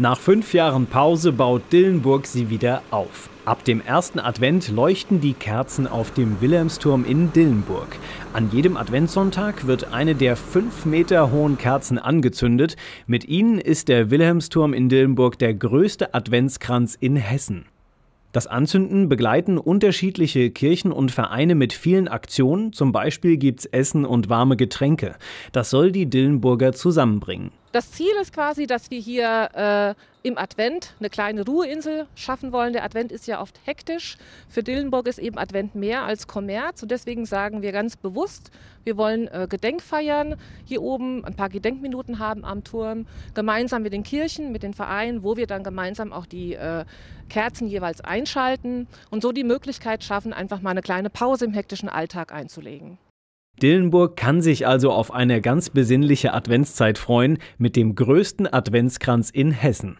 Nach fünf Jahren Pause baut Dillenburg sie wieder auf. Ab dem ersten Advent leuchten die Kerzen auf dem Wilhelmsturm in Dillenburg. An jedem Adventssonntag wird eine der fünf Meter hohen Kerzen angezündet. Mit ihnen ist der Wilhelmsturm in Dillenburg der größte Adventskranz in Hessen. Das Anzünden begleiten unterschiedliche Kirchen und Vereine mit vielen Aktionen, zum Beispiel gibt's Essen und warme Getränke. Das soll die Dillenburger zusammenbringen. Das Ziel ist quasi, dass wir hier äh, im Advent eine kleine Ruheinsel schaffen wollen. Der Advent ist ja oft hektisch. Für Dillenburg ist eben Advent mehr als Kommerz. Und deswegen sagen wir ganz bewusst, wir wollen äh, Gedenkfeiern hier oben, ein paar Gedenkminuten haben am Turm, gemeinsam mit den Kirchen, mit den Vereinen, wo wir dann gemeinsam auch die äh, Kerzen jeweils einschalten und so die Möglichkeit schaffen, einfach mal eine kleine Pause im hektischen Alltag einzulegen. Dillenburg kann sich also auf eine ganz besinnliche Adventszeit freuen mit dem größten Adventskranz in Hessen.